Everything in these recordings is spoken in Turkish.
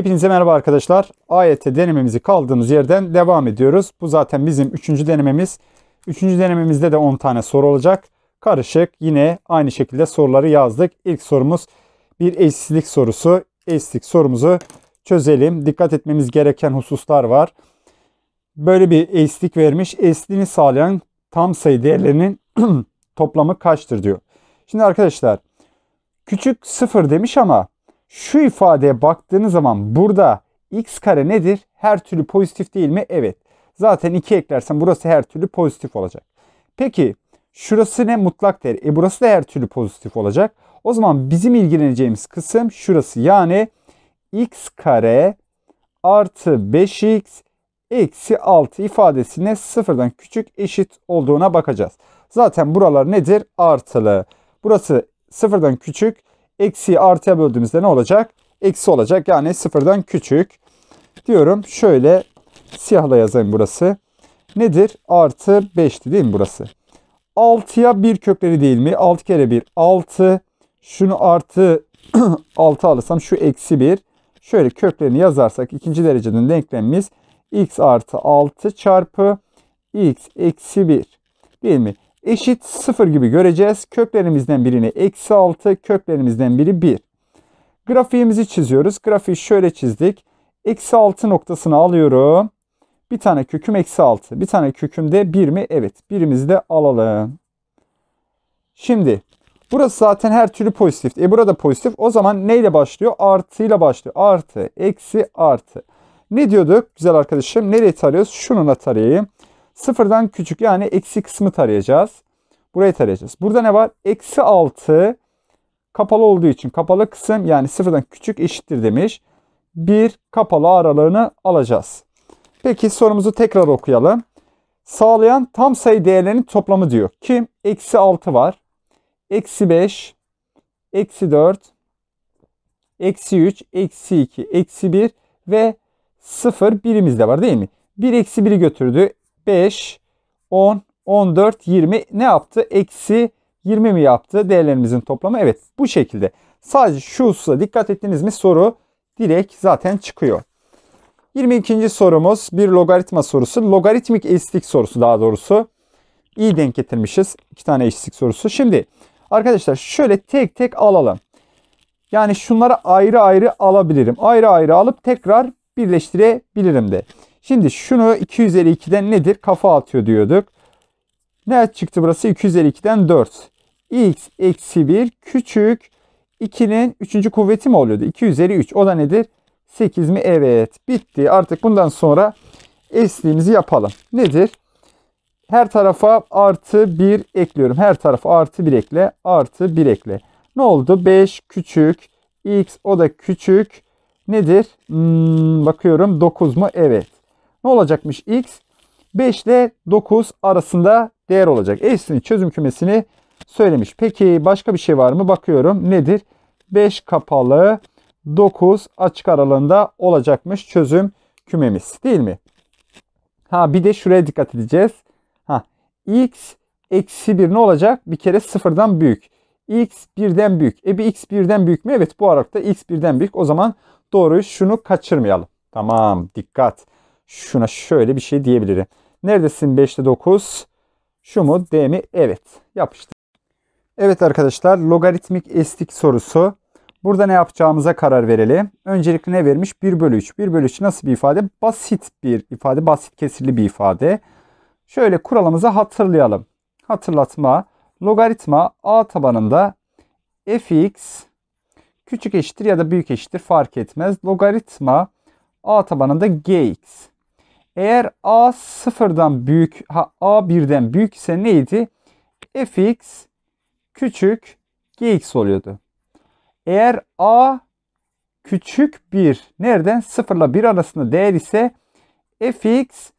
Hepinize merhaba arkadaşlar. AYT e denememizi kaldığımız yerden devam ediyoruz. Bu zaten bizim 3. denememiz. 3. denememizde de 10 tane soru olacak. Karışık yine aynı şekilde soruları yazdık. İlk sorumuz bir eşsizlik sorusu. Eşsizlik sorumuzu çözelim. Dikkat etmemiz gereken hususlar var. Böyle bir eşsizlik vermiş. Eşsizliğini sağlayan tam sayı değerlerinin toplamı kaçtır diyor. Şimdi arkadaşlar küçük sıfır demiş ama şu ifadeye baktığınız zaman burada x kare nedir? Her türlü pozitif değil mi? Evet. Zaten 2 eklersen burası her türlü pozitif olacak. Peki şurası ne? Mutlak değer. E burası da her türlü pozitif olacak. O zaman bizim ilgileneceğimiz kısım şurası. Yani x kare artı 5x eksi 6 ifadesine sıfırdan küçük eşit olduğuna bakacağız. Zaten buralar nedir? Artılı. Burası sıfırdan küçük Eksi artıya böldüğümüzde ne olacak? Eksi olacak. Yani sıfırdan küçük. Diyorum şöyle siyahla yazayım burası. Nedir? Artı 5'ti değil mi burası? 6'ya 1 kökleri değil mi? 6 kere 1 6. Şunu artı 6 alırsam şu eksi 1. Şöyle köklerini yazarsak ikinci dereceden denklemimiz x artı 6 çarpı x eksi 1 değil mi? eşit 0 gibi göreceğiz. Köklerimizden birini eksi 6, köklerimizden biri 1. Grafiğimizi çiziyoruz. Grafiği şöyle çizdik. Eksi 6 noktasını alıyorum. Bir tane köküm eksi 6. Bir tane köküm de 1 mi? Evet. Birimizi de alalım. Şimdi burası zaten her türlü pozitif. E burada pozitif. O zaman neyle başlıyor? Artıyla başlıyor. Artı, eksi, artı. Ne diyorduk güzel arkadaşım? Nereye tarıyoruz? Şununla tarayayım. Sıfırdan küçük yani eksi kısmı tarayacağız. Burayı tarayacağız. Burada ne var? Eksi 6 kapalı olduğu için kapalı kısım yani sıfırdan küçük eşittir demiş. Bir kapalı aralığını alacağız. Peki sorumuzu tekrar okuyalım. Sağlayan tam sayı değerlerinin toplamı diyor. Kim? Eksi 6 var. Eksi 5, eksi 4, eksi 3, eksi 2, eksi 1 ve 0 birimizde var değil mi? 1 eksi 1'i götürdü. 5, 10, 14, 20 ne yaptı? Eksi 20 mi yaptı? Değerlerimizin toplamı. Evet bu şekilde. Sadece şu hususa dikkat ettiniz mi soru direkt zaten çıkıyor. 22. sorumuz bir logaritma sorusu. Logaritmik eşitlik sorusu daha doğrusu. İyi denk getirmişiz. iki tane eşitlik sorusu. Şimdi arkadaşlar şöyle tek tek alalım. Yani şunları ayrı ayrı alabilirim. Ayrı ayrı alıp tekrar birleştirebilirim de. Şimdi şunu 2 üzeri 2'den nedir? Kafa atıyor diyorduk. Ne çıktı burası? 2 üzeri 2'den 4. x eksi 1 küçük 2'nin 3. kuvveti mi oluyordu? 2 üzeri 3. O da nedir? 8 mi? Evet. Bitti. Artık bundan sonra eşliğimizi yapalım. Nedir? Her tarafa artı 1 ekliyorum. Her tarafa artı 1 ekle. Artı 1 ekle. Ne oldu? 5 küçük. X o da küçük. Nedir? Hmm, bakıyorum 9 mu? Evet ne olacakmış x? 5 ile 9 arasında değer olacak. Eşsinin çözüm kümesini söylemiş. Peki başka bir şey var mı? Bakıyorum nedir? 5 kapalı 9 açık aralığında olacakmış çözüm kümemiz değil mi? Ha bir de şuraya dikkat edeceğiz. Ha x eksi 1 ne olacak? Bir kere sıfırdan büyük. x birden büyük. E bir x birden büyük mü? Evet bu aralıkta x birden büyük. O zaman doğruyu şunu kaçırmayalım. Tamam dikkat şuna şöyle bir şey diyebilirim. Neredesin 5'te 9? Şu mu D mi? Evet. Yapıştı. Evet arkadaşlar logaritmik estik sorusu. Burada ne yapacağımıza karar verelim. Öncelikle ne vermiş? 1 bölü 3. 1 bölü 3 nasıl bir ifade? Basit bir ifade. Basit kesirli bir ifade. Şöyle kuralımızı hatırlayalım. Hatırlatma. Logaritma a tabanında fx küçük eşittir ya da büyük eşittir fark etmez. Logaritma a tabanında gx. Eğer a sıfırdan büyük, ha, a birden büyük ise neydi? fx küçük gx oluyordu. Eğer a küçük bir nereden sıfırla bir arasında değer ise fx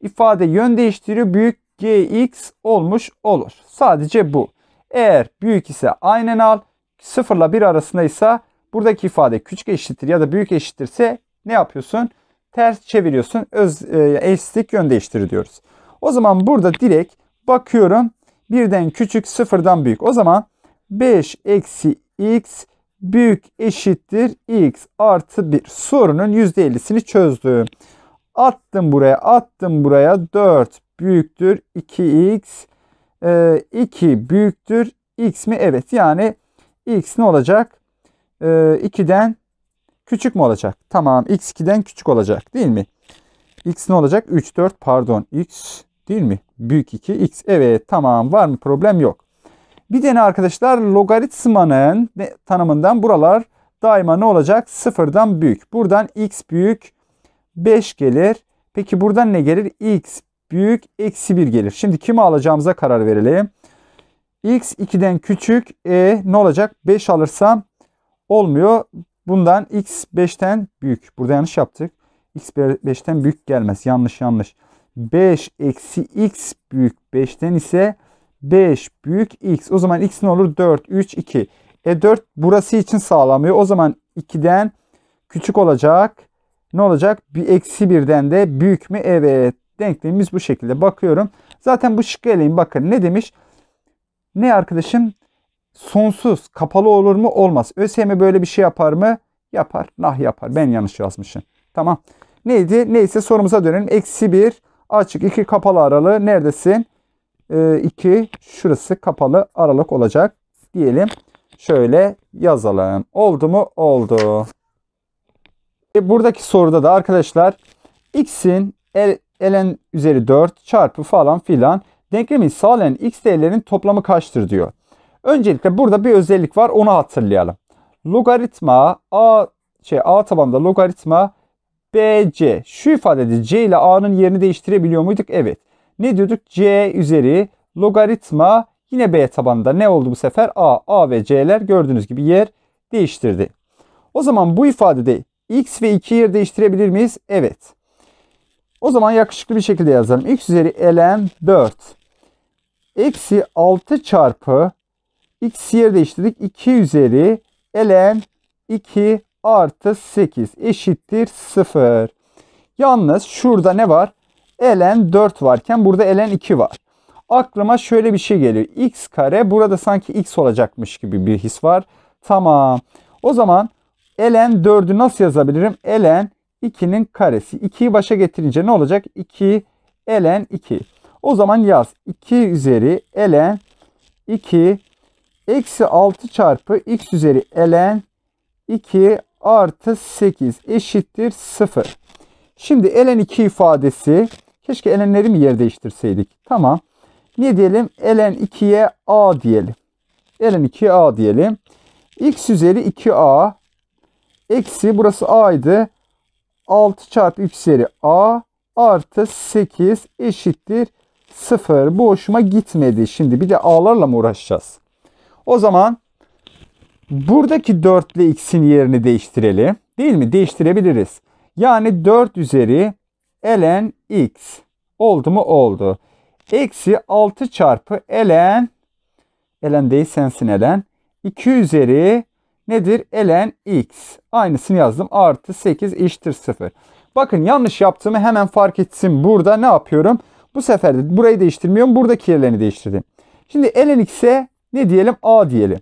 ifade yön değiştiriyor büyük gx olmuş olur. Sadece bu. Eğer büyük ise aynen al. Sıfırla bir arasında ise buradaki ifade küçük eşittir ya da büyük eşittirse ne yapıyorsun? ters çeviriyorsun. Öz e, eşsizlik yön değiştiri diyoruz. O zaman burada direkt bakıyorum. Birden küçük sıfırdan büyük. O zaman 5 eksi x büyük eşittir x artı 1. Sorunun %50'sini çözdüm. Attım buraya attım buraya 4 büyüktür 2x. E, 2 büyüktür x mi? Evet yani x ne olacak? E, 2'den Küçük mü olacak? Tamam x 2'den küçük olacak değil mi? x ne olacak? 3 4 pardon x değil mi? Büyük 2 x evet tamam var mı problem yok. Bir de arkadaşlar logaritmanın tanımından buralar daima ne olacak? Sıfırdan büyük. Buradan x büyük 5 gelir. Peki buradan ne gelir? x büyük eksi 1 gelir. Şimdi kimi alacağımıza karar verelim. x 2'den küçük. E ne olacak? 5 alırsam olmuyor. Bundan x 5'ten büyük. Burada yanlış yaptık. x 5'ten büyük gelmez. Yanlış yanlış. 5 eksi x büyük 5'ten ise 5 büyük x. O zaman x ne olur? 4, 3, 2. E 4 burası için sağlamıyor. O zaman 2'den küçük olacak. Ne olacak? Bir eksi 1'den de büyük mü? Evet. Denklemimiz bu şekilde. Bakıyorum. Zaten bu şıkkı eleyin. Bakın ne demiş? Ne arkadaşım? sonsuz kapalı olur mu? Olmaz. ÖSYM e böyle bir şey yapar mı? Yapar. Nah yapar. Ben yanlış yazmışım. Tamam. Neydi? Neyse sorumuza dönelim. Eksi 1 açık 2 kapalı aralığı neredesin? 2 ee, şurası kapalı aralık olacak diyelim. Şöyle yazalım. Oldu mu? Oldu. E buradaki soruda da arkadaşlar x'in el, ln üzeri 4 çarpı falan filan denklemin sağlayan x değerlerinin toplamı kaçtır diyor. Öncelikle burada bir özellik var onu hatırlayalım. Logaritma a şey a tabanında logaritma bc şu ifadede c ile a'nın yerini değiştirebiliyor muyduk? Evet. Ne diyorduk? c üzeri logaritma yine b tabanında ne oldu bu sefer? a a ve c'ler gördüğünüz gibi yer değiştirdi. O zaman bu ifadede x ve 2 yer değiştirebilir miyiz? Evet. O zaman yakışıklı bir şekilde yazalım. x üzeri ln 4 eksi 6 çarpı X yer değiştirdik. 2 üzeri ln 2 artı 8 eşittir 0. Yalnız şurada ne var? ln 4 varken burada ln 2 var. Aklıma şöyle bir şey geliyor. x kare burada sanki x olacakmış gibi bir his var. Tamam. O zaman ln 4'ü nasıl yazabilirim? ln 2'nin karesi. 2'yi başa getirince ne olacak? 2 ln 2. O zaman yaz. 2 üzeri ln 2 Eksi 6 çarpı x üzeri ln 2 artı 8 eşittir 0. Şimdi ln 2 ifadesi keşke ln'leri mi yer değiştirseydik? Tamam. Ne diyelim? ln 2'ye a diyelim. ln 2'ye a diyelim. x üzeri 2a eksi burası a'ydı. 6 çarpı x üzeri a artı 8 eşittir 0. Bu hoşuma gitmedi. Şimdi bir de a'larla mı uğraşacağız? O zaman buradaki 4 ile x'in yerini değiştirelim. Değil mi? Değiştirebiliriz. Yani 4 üzeri ln x oldu mu? Oldu. Eksi 6 çarpı ln ln değil sensin ln 2 üzeri nedir? ln x. Aynısını yazdım. Artı 8 eşittir 0. Bakın yanlış yaptığımı hemen fark etsin. Burada ne yapıyorum? Bu sefer de burayı değiştirmiyorum. Buradaki yerlerini değiştirdim. Şimdi ln x'e ne diyelim? A diyelim.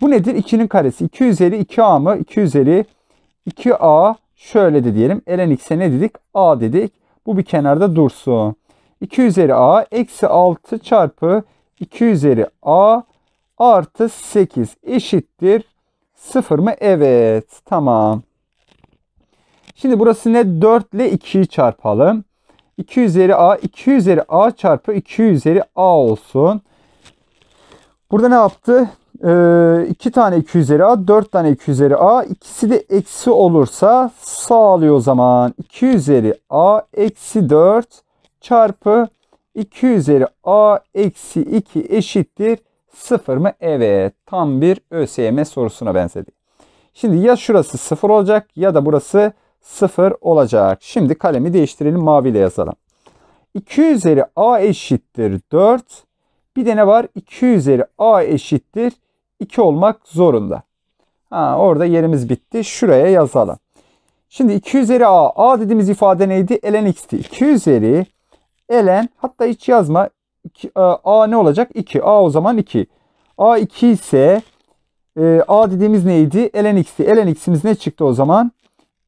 Bu nedir? 2'nin karesi. 250 2A mı? 250 2A şöyle de diyelim. Ln x'e ne dedik? A dedik. Bu bir kenarda dursun. 2 üzeri A eksi 6 çarpı 2 üzeri A artı 8 eşittir 0 mı? Evet. Tamam. Şimdi burası ne? 4 ile 2'yi çarpalım. 2 üzeri A. 2 üzeri A çarpı 2 üzeri A olsun. Burada ne yaptı? 2 ee, tane 2 A, 4 tane 2 A. ikisi de eksi olursa sağlıyor o zaman. 2 A eksi 4 çarpı 2 A eksi 2 eşittir 0 mı? Evet. Tam bir ÖSYM sorusuna benzedi. Şimdi ya şurası 0 olacak ya da burası 0 olacak. Şimdi kalemi değiştirelim maviyle yazalım. 2 A eşittir 4. Bir de ne var? 2 üzeri a eşittir 2 olmak zorunda. Ha, orada yerimiz bitti. Şuraya yazalım. Şimdi 2 üzeri a. a dediğimiz ifade neydi? ln x'ti. 2 üzeri ln hatta hiç yazma. 2, e, a ne olacak? 2. a o zaman 2. a 2 ise e, a dediğimiz neydi? ln x'ti. ln x'imiz ne çıktı o zaman?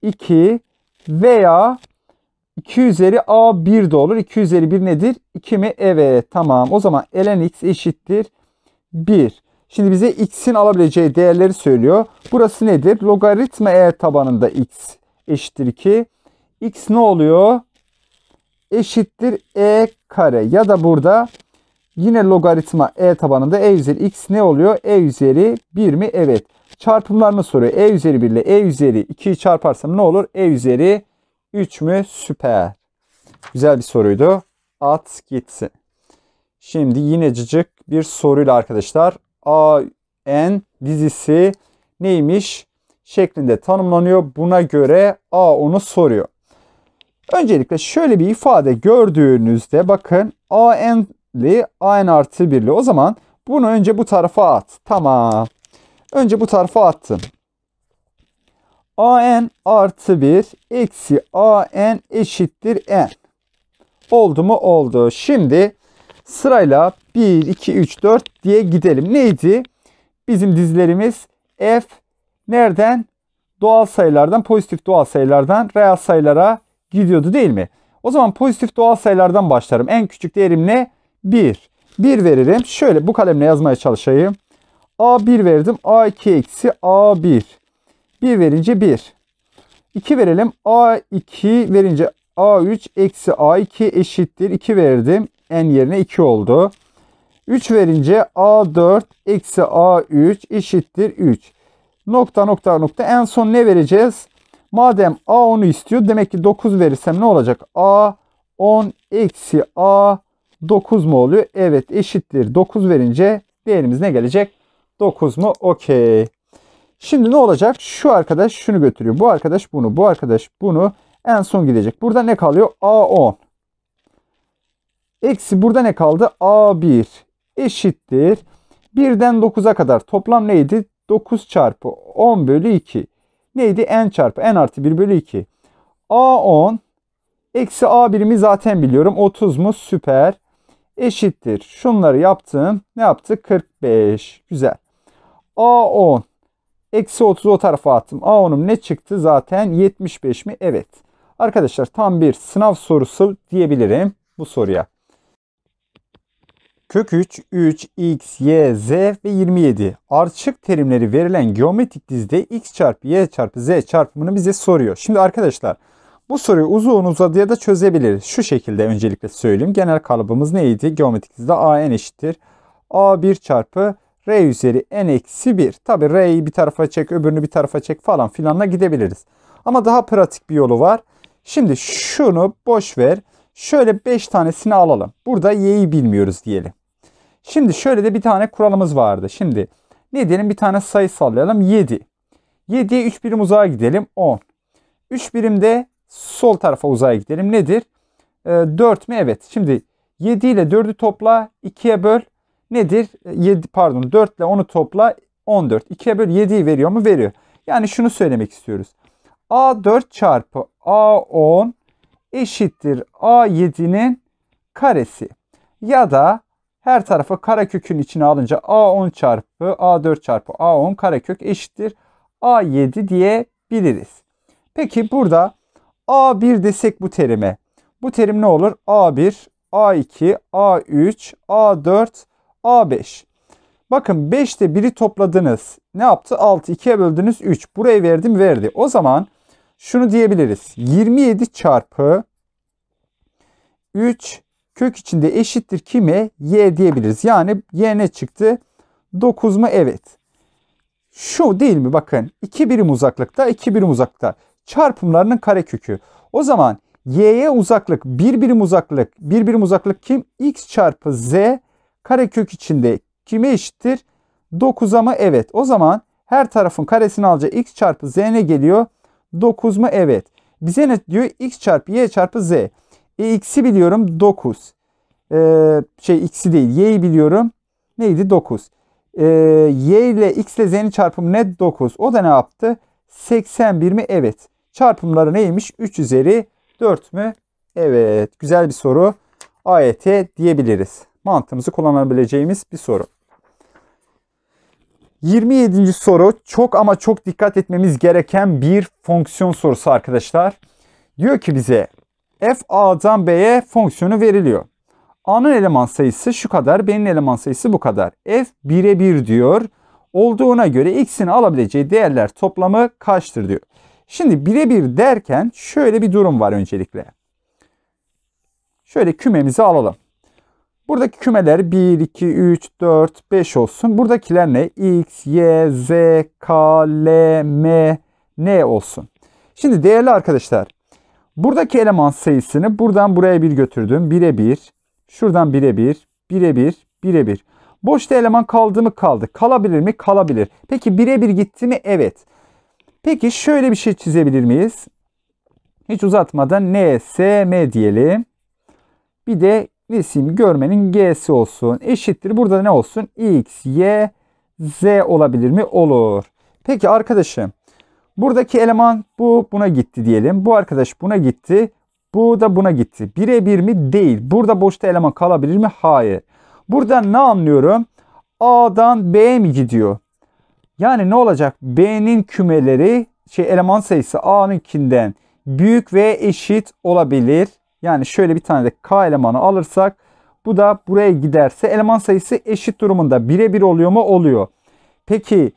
2 veya 2 üzeri a1 de olur. 2 üzeri 1 nedir? 2 mi? Evet tamam. O zaman ln x eşittir 1. Şimdi bize x'in alabileceği değerleri söylüyor. Burası nedir? Logaritma e tabanında x eşittir 2. x ne oluyor? Eşittir e kare. Ya da burada yine logaritma e tabanında e üzeri x ne oluyor? e üzeri 1 mi? Evet. Çarpımlarını soruyor. e üzeri 1 ile e üzeri 2'yi çarparsam ne olur? e üzeri 1. 3 mü? Süper. Güzel bir soruydu. At gitsin. Şimdi yine cıcık bir soruyla arkadaşlar. A N dizisi neymiş şeklinde tanımlanıyor. Buna göre A onu soruyor. Öncelikle şöyle bir ifade gördüğünüzde bakın A N'li A N artı 1'li. O zaman bunu önce bu tarafa at. Tamam. Önce bu tarafa attım an artı 1 eksi an eşittir n. Oldu mu? Oldu. Şimdi sırayla 1, 2, 3, 4 diye gidelim. Neydi? Bizim dizilerimiz f nereden? Doğal sayılardan, pozitif doğal sayılardan reel sayılara gidiyordu değil mi? O zaman pozitif doğal sayılardan başlarım. En küçük değerim ne? 1. 1 veririm. Şöyle bu kalemle yazmaya çalışayım. A1 verdim. A2 eksi A1 1 verince 1. 2 verelim. A2 verince A3 eksi A2 eşittir. 2 verdim. N yerine 2 oldu. 3 verince A4 eksi A3 eşittir 3. Nokta nokta nokta. En son ne vereceğiz? Madem A onu istiyor. Demek ki 9 verirsem ne olacak? A10 eksi A9 mu oluyor? Evet eşittir. 9 verince değerimiz ne gelecek? 9 mu? Okey. Şimdi ne olacak? Şu arkadaş şunu götürüyor. Bu arkadaş bunu, bu arkadaş bunu. En son gidecek. Burada ne kalıyor? A10. Eksi burada ne kaldı? A1 eşittir. 1'den 9'a kadar toplam neydi? 9 çarpı 10 bölü 2. Neydi? N çarpı N artı 1 bölü 2. A10 eksi A1'imi zaten biliyorum. 30 mu? Süper. Eşittir. Şunları yaptım. Ne yaptı? 45. Güzel. A10 Eksi 30 o tarafa attım. a onum ne çıktı zaten 75 mi? Evet. Arkadaşlar tam bir sınav sorusu diyebilirim bu soruya. Kök 3, 3, x, y, z ve 27 artık terimleri verilen geometrik dizide x çarpı y çarpı z çarpımını bize soruyor. Şimdi arkadaşlar bu soruyu uzun uzadıya da çözebiliriz. Şu şekilde öncelikle söyleyeyim. Genel kalıbımız neydi? Geometrik dizide a n eşittir. a1 çarpı R üzeri n eksi 1. Tabi R'yi bir tarafa çek öbürünü bir tarafa çek falan filanla gidebiliriz. Ama daha pratik bir yolu var. Şimdi şunu boş ver. Şöyle 5 tanesini alalım. Burada y'yi bilmiyoruz diyelim. Şimdi şöyle de bir tane kuralımız vardı. Şimdi ne diyelim bir tane sayı sallayalım. 7. 7'ye 3 birim uzağa gidelim. 10. 3 birimde sol tarafa uzağa gidelim. Nedir? E, ee, 4 mü? Evet. Şimdi 7 ile 4'ü topla. 2'ye böl nedir? 7 e, pardon 4 ile 10'u topla 14. 2'ye böl 7'yi veriyor mu? Veriyor. Yani şunu söylemek istiyoruz. A4 çarpı A10 eşittir A7'nin karesi. Ya da her tarafı karekökün içine alınca A10 çarpı A4 çarpı A10 karekök eşittir A7 diyebiliriz. Peki burada A1 desek bu terime. Bu terim ne olur? A1, A2, A3, A4, A5. Bakın 5'te 1'i topladınız. Ne yaptı? 6. 2'ye böldünüz 3. Buraya verdim verdi. O zaman şunu diyebiliriz. 27 çarpı 3 kök içinde eşittir kime? Y diyebiliriz. Yani Y ne çıktı? 9 mu? Evet. Şu değil mi? Bakın 2 birim uzaklıkta 2 birim uzakta. Çarpımlarının karekökü. O zaman Y'ye uzaklık 1 birim uzaklık. 1 birim uzaklık kim? X çarpı Z Karekök içinde kime eşittir? 9'a mı? Evet. O zaman her tarafın karesini alacağı x çarpı z ne geliyor? 9 mu? Evet. Bize ne diyor? x çarpı y çarpı z. E, x'i biliyorum 9. Ee, şey x'i değil y'yi biliyorum. Neydi? 9. Ee, y ile x ile z'nin çarpımı ne? 9. O da ne yaptı? 81 mi? Evet. Çarpımları neymiş? 3 üzeri 4 mü? Evet. Güzel bir soru. AYT e diyebiliriz mantığımızı kullanabileceğimiz bir soru. 27. soru çok ama çok dikkat etmemiz gereken bir fonksiyon sorusu arkadaşlar. Diyor ki bize f a'dan b'ye fonksiyonu veriliyor. A'nın eleman sayısı şu kadar, B'nin eleman sayısı bu kadar. F 1'e 1 diyor. Olduğuna göre X'in alabileceği değerler toplamı kaçtır diyor. Şimdi 1'e 1 derken şöyle bir durum var öncelikle. Şöyle kümemizi alalım. Buradaki kümeler 1, 2, 3, 4, 5 olsun. Buradakiler ne? X, Y, Z, K, L, M, N olsun. Şimdi değerli arkadaşlar. Buradaki eleman sayısını buradan buraya bir götürdüm. 1'e 1. Şuradan 1'e 1. 1'e 1. 1'e 1. Boşta eleman kaldı mı kaldı. Kalabilir mi? Kalabilir. Peki 1'e 1 gitti mi? Evet. Peki şöyle bir şey çizebilir miyiz? Hiç uzatmadan N, S, M diyelim. Bir de resim görmenin g'si olsun. Eşittir. Burada ne olsun? x, y, z olabilir mi? Olur. Peki arkadaşım. Buradaki eleman bu buna gitti diyelim. Bu arkadaş buna gitti. Bu da buna gitti. Birebir mi? Değil. Burada boşta eleman kalabilir mi? Hayır. Burada ne anlıyorum? A'dan B'ye mi gidiyor? Yani ne olacak? B'nin kümeleri şey eleman sayısı A'nınkinden büyük ve eşit olabilir yani şöyle bir tane de K elemanı alırsak bu da buraya giderse eleman sayısı eşit durumunda birebir oluyor mu? Oluyor. Peki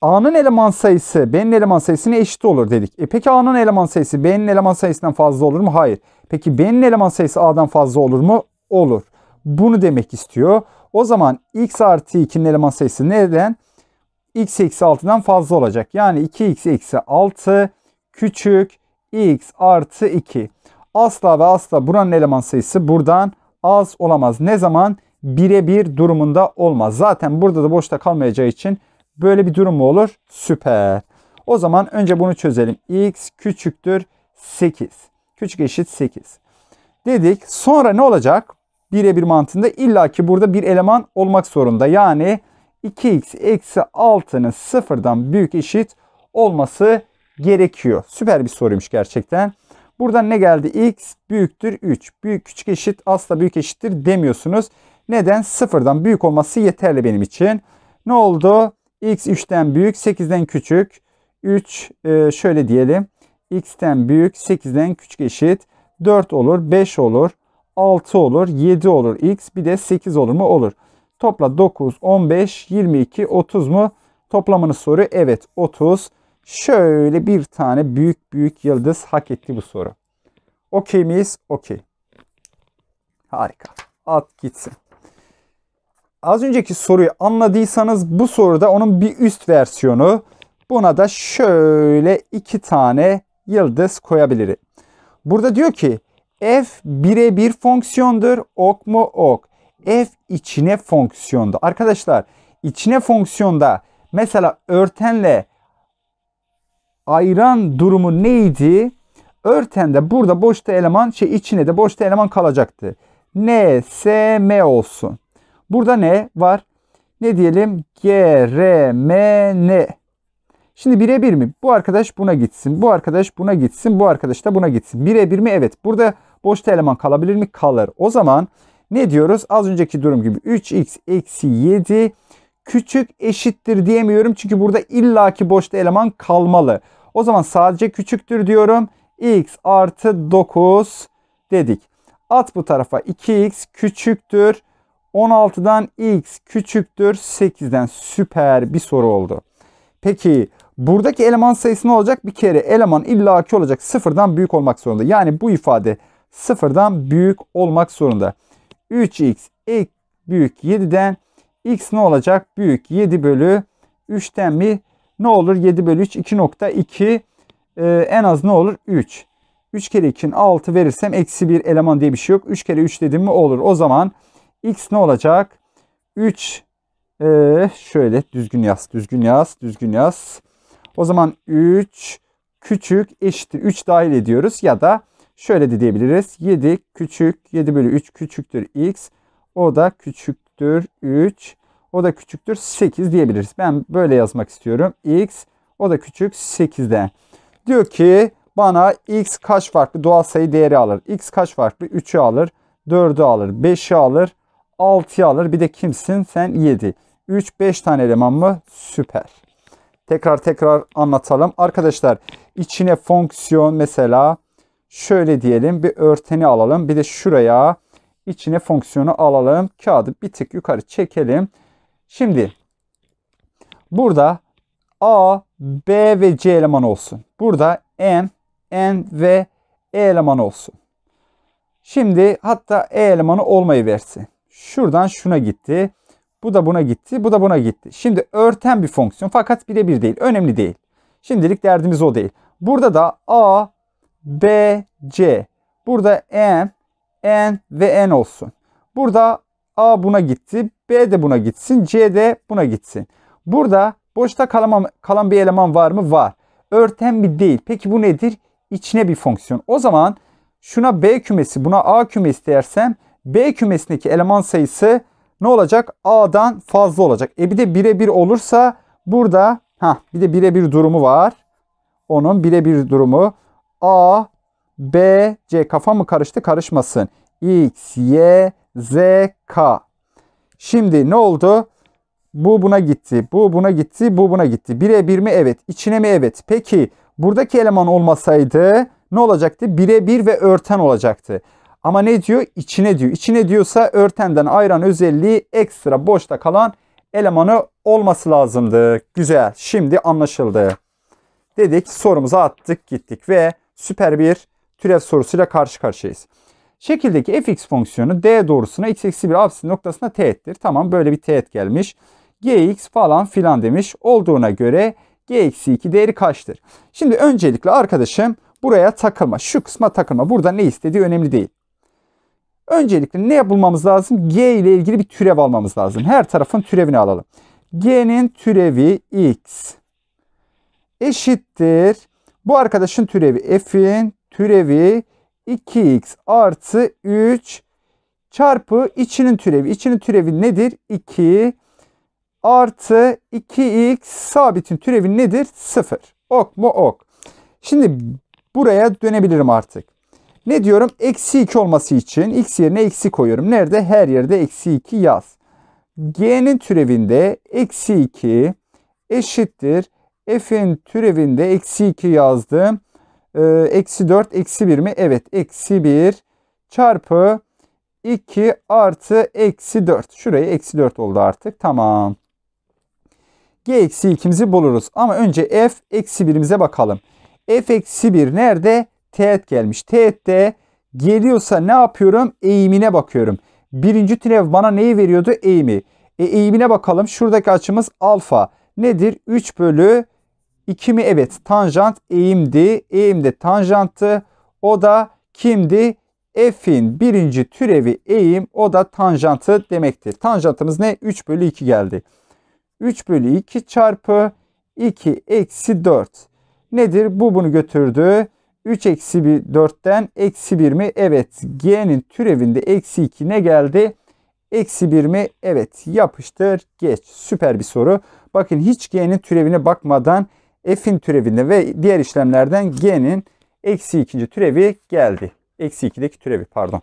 A'nın eleman sayısı B'nin eleman sayısına eşit olur dedik. E peki A'nın eleman sayısı B'nin eleman sayısından fazla olur mu? Hayır. Peki B'nin eleman sayısı A'dan fazla olur mu? Olur. Bunu demek istiyor. O zaman X artı 2'nin eleman sayısı neden? X eksi 6'dan fazla olacak. Yani 2X eksi 6 küçük X artı 2 asla ve asla buranın eleman sayısı buradan az olamaz. Ne zaman? Birebir durumunda olmaz. Zaten burada da boşta kalmayacağı için böyle bir durum mu olur? Süper. O zaman önce bunu çözelim. x küçüktür 8. Küçük eşit 8. Dedik. Sonra ne olacak? Birebir mantığında illaki burada bir eleman olmak zorunda. Yani 2x eksi 6'nın sıfırdan büyük eşit olması gerekiyor. Süper bir soruymuş gerçekten. Buradan ne geldi? X büyüktür 3. Büyük küçük eşit asla büyük eşittir demiyorsunuz. Neden? Sıfırdan büyük olması yeterli benim için. Ne oldu? X 3'ten büyük 8'den küçük. 3 e, şöyle diyelim. X'ten büyük 8'den küçük eşit. 4 olur 5 olur. 6 olur 7 olur X bir de 8 olur mu? Olur. Topla 9, 15, 22, 30 mu? Toplamını soru. Evet 30. Şöyle bir tane büyük büyük yıldız hak etti bu soru. Okey miyiz? Okey. Harika. At gitsin. Az önceki soruyu anladıysanız bu soruda onun bir üst versiyonu. Buna da şöyle iki tane yıldız koyabilirim. Burada diyor ki f birebir fonksiyondur. Ok mu ok. F içine fonksiyonda. Arkadaşlar içine fonksiyonda mesela örtenle ayıran durumu neydi? Örten de burada boşta eleman şey içine de boşta eleman kalacaktı. N, S, M olsun. Burada ne var? Ne diyelim? G, R, M, N. Şimdi birebir mi? Bu arkadaş buna gitsin. Bu arkadaş buna gitsin. Bu arkadaş da buna gitsin. Birebir mi? Evet. Burada boşta eleman kalabilir mi? Kalır. O zaman ne diyoruz? Az önceki durum gibi 3x eksi 7 küçük eşittir diyemiyorum. Çünkü burada illaki boşta eleman kalmalı. O zaman sadece küçüktür diyorum. x artı 9 dedik. At bu tarafa 2x küçüktür. 16'dan x küçüktür 8'den süper bir soru oldu. Peki buradaki eleman sayısı ne olacak? Bir kere eleman illaki olacak. Sıfırdan büyük olmak zorunda. Yani bu ifade sıfırdan büyük olmak zorunda. 3x ek büyük 7'den x ne olacak? Büyük 7 bölü 3'ten mi ne olur 7 bölü 3 2.2 e, en az ne olur 3. 3 kere 2'nin 6 verirsem eksi 1 eleman diye bir şey yok. 3 kere 3 dedim mi olur. O zaman x ne olacak? 3 e, ee, şöyle düzgün yaz düzgün yaz düzgün yaz. O zaman 3 küçük eşittir 3 dahil ediyoruz ya da şöyle de diyebiliriz. 7 küçük 7 bölü 3 küçüktür x. O da küçüktür 3. O da küçüktür 8 diyebiliriz. Ben böyle yazmak istiyorum. X o da küçük 8'de. Diyor ki bana x kaç farklı doğal sayı değeri alır? X kaç farklı? 3'ü alır, 4'ü alır, 5'i alır, 6'yı alır. Bir de kimsin? Sen 7. 3, 5 tane eleman mı? Süper. Tekrar tekrar anlatalım. Arkadaşlar içine fonksiyon mesela şöyle diyelim bir örteni alalım. Bir de şuraya içine fonksiyonu alalım. Kağıdı bir tık yukarı çekelim. Şimdi burada A, B ve C eleman olsun. Burada M, N ve E eleman olsun. Şimdi hatta E elemanı olmayı versin. Şuradan şuna gitti. Bu da buna gitti. Bu da buna gitti. Şimdi örten bir fonksiyon fakat birebir değil. Önemli değil. Şimdilik derdimiz o değil. Burada da A, B, C. Burada M, N ve N olsun. Burada A buna gitti. B de buna gitsin. C de buna gitsin. Burada boşta kalan, kalan bir eleman var mı? Var. Örten bir değil. Peki bu nedir? İçine bir fonksiyon. O zaman şuna B kümesi, buna A kümesi dersem B kümesindeki eleman sayısı ne olacak? A'dan fazla olacak. E bir de birebir olursa burada ha bir de birebir durumu var. Onun birebir durumu A, B, C kafa mı karıştı? Karışmasın. X, Y, ZK. Şimdi ne oldu? Bu buna gitti, bu buna gitti, bu buna gitti. Bire bir mi? Evet. İçine mi? Evet. Peki buradaki eleman olmasaydı ne olacaktı? Bire bir ve örten olacaktı. Ama ne diyor? İçine diyor. İçine diyorsa örtenden ayıran özelliği ekstra boşta kalan elemanı olması lazımdı. Güzel. Şimdi anlaşıldı. Dedik sorumuza attık gittik ve süper bir türev sorusuyla karşı karşıyayız. Şekildeki fx fonksiyonu d doğrusuna x eksi 1 apsis noktasına teğettir. Tamam böyle bir teğet gelmiş. gx falan filan demiş. Olduğuna göre g eksi 2 değeri kaçtır? Şimdi öncelikle arkadaşım buraya takılma. Şu kısma takılma. Burada ne istediği önemli değil. Öncelikle ne bulmamız lazım? G ile ilgili bir türev almamız lazım. Her tarafın türevini alalım. G'nin türevi x eşittir. Bu arkadaşın türevi f'in türevi 2x artı 3 çarpı içinin türevi. İçinin türevi nedir? 2 artı 2x sabitin türevi nedir? 0. Ok mu ok. Şimdi buraya dönebilirim artık. Ne diyorum? Eksi 2 olması için x yerine eksi koyuyorum. Nerede? Her yerde eksi 2 yaz. G'nin türevinde eksi 2 eşittir. F'in türevinde eksi 2 yazdım. Ee, eksi 4 eksi 1 mi? Evet eksi 1 çarpı 2 artı eksi 4. Şuraya eksi 4 oldu artık. Tamam. G eksi 2'mizi buluruz. Ama önce F eksi 1'imize bakalım. F eksi 1 nerede? Teğet gelmiş. de geliyorsa ne yapıyorum? Eğimine bakıyorum. Birinci türev bana neyi veriyordu? Eğimi. E, eğimine bakalım. Şuradaki açımız alfa. Nedir? 3 bölü 2 mi? Evet. Tanjant eğimdi. Eğim de tanjanttı. O da kimdi? F'in birinci türevi eğim. O da tanjantı demekti. Tanjantımız ne? 3 bölü 2 geldi. 3 bölü 2 çarpı 2 eksi 4. Nedir? Bu bunu götürdü. 3 eksi 4'ten eksi 1 mi? Evet. G'nin türevinde eksi 2 ne geldi? Eksi 1 mi? Evet. Yapıştır. Geç. Süper bir soru. Bakın hiç G'nin türevine bakmadan f'in türevinde ve diğer işlemlerden g'nin eksi ikinci türevi geldi. Eksi ikideki türevi pardon.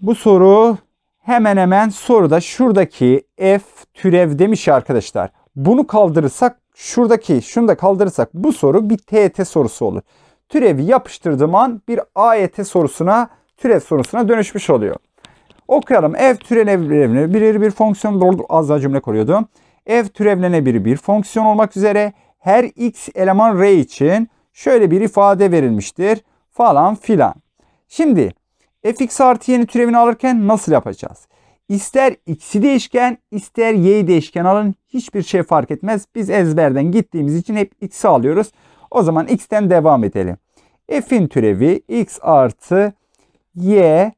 Bu soru hemen hemen soruda şuradaki f türev demiş arkadaşlar. Bunu kaldırırsak şuradaki şunu da kaldırırsak bu soru bir TET sorusu olur. Türevi yapıştırdığım an bir AYT e sorusuna türev sorusuna dönüşmüş oluyor. Okuyalım. F türevini bilir bir fonksiyon az daha cümle kuruyordum f türevlenebilir bir fonksiyon olmak üzere her x eleman r için şöyle bir ifade verilmiştir falan filan. Şimdi fx artı y'nin türevini alırken nasıl yapacağız? İster x'i değişken ister y'yi değişken alın hiçbir şey fark etmez. Biz ezberden gittiğimiz için hep x'i alıyoruz. O zaman x'ten devam edelim. f'in türevi x artı y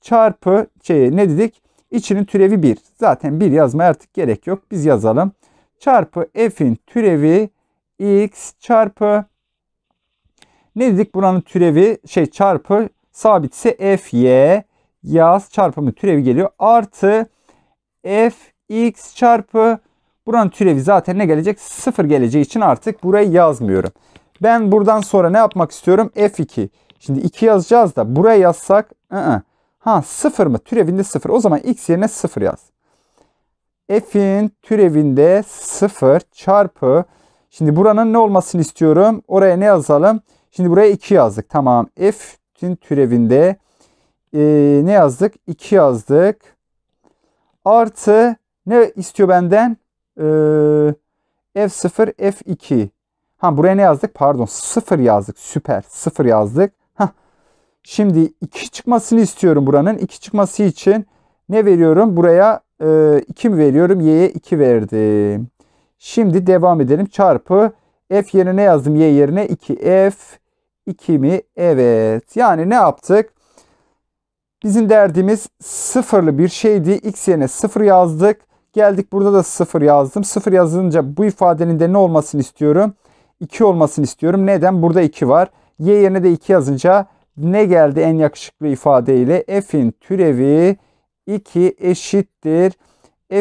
çarpı şey, ne dedik? İçinin türevi 1. Zaten 1 yazmaya artık gerek yok. Biz yazalım. Çarpı f'in türevi x çarpı ne dedik buranın türevi şey çarpı sabitse f y yaz çarpımı türevi geliyor. Artı f x çarpı buranın türevi zaten ne gelecek? Sıfır geleceği için artık burayı yazmıyorum. Ben buradan sonra ne yapmak istiyorum? F2. Şimdi 2 yazacağız da buraya yazsak ı ı-ı, -ı. Ha sıfır mı? Türevinde sıfır. O zaman x yerine sıfır yaz. F'in türevinde sıfır çarpı. Şimdi buranın ne olmasını istiyorum? Oraya ne yazalım? Şimdi buraya 2 yazdık. Tamam. F'in türevinde e, ne yazdık? 2 yazdık. Artı ne istiyor benden? E, F0, F2. Ha buraya ne yazdık? Pardon. 0 yazdık. Süper. 0 yazdık. Şimdi 2 çıkmasını istiyorum buranın. 2 çıkması için ne veriyorum? Buraya 2 e, mi veriyorum? Y'ye 2 verdim. Şimdi devam edelim. Çarpı F yerine ne yazdım. Y yerine 2. F 2 mi? Evet. Yani ne yaptık? Bizim derdimiz sıfırlı bir şeydi. X yerine sıfır yazdık. Geldik burada da sıfır yazdım. Sıfır yazınca bu ifadenin de ne olmasını istiyorum? 2 olmasını istiyorum. Neden? Burada 2 var. Y yerine de 2 yazınca ne geldi en yakışıklı ifadeyle? F'in türevi 2 eşittir.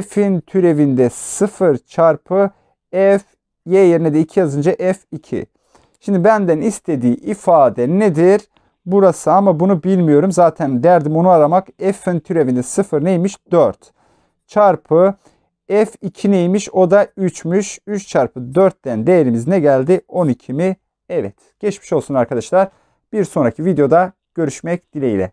F'in türevinde 0 çarpı F Y yerine de 2 yazınca F2. Şimdi benden istediği ifade nedir? Burası ama bunu bilmiyorum. Zaten derdim onu aramak. F'in türevinde 0 neymiş? 4 çarpı F2 neymiş? O da 3'müş. 3 çarpı 4'ten değerimiz ne geldi? 12 mi? Evet. Geçmiş olsun arkadaşlar. Bir sonraki videoda görüşmek dileğiyle.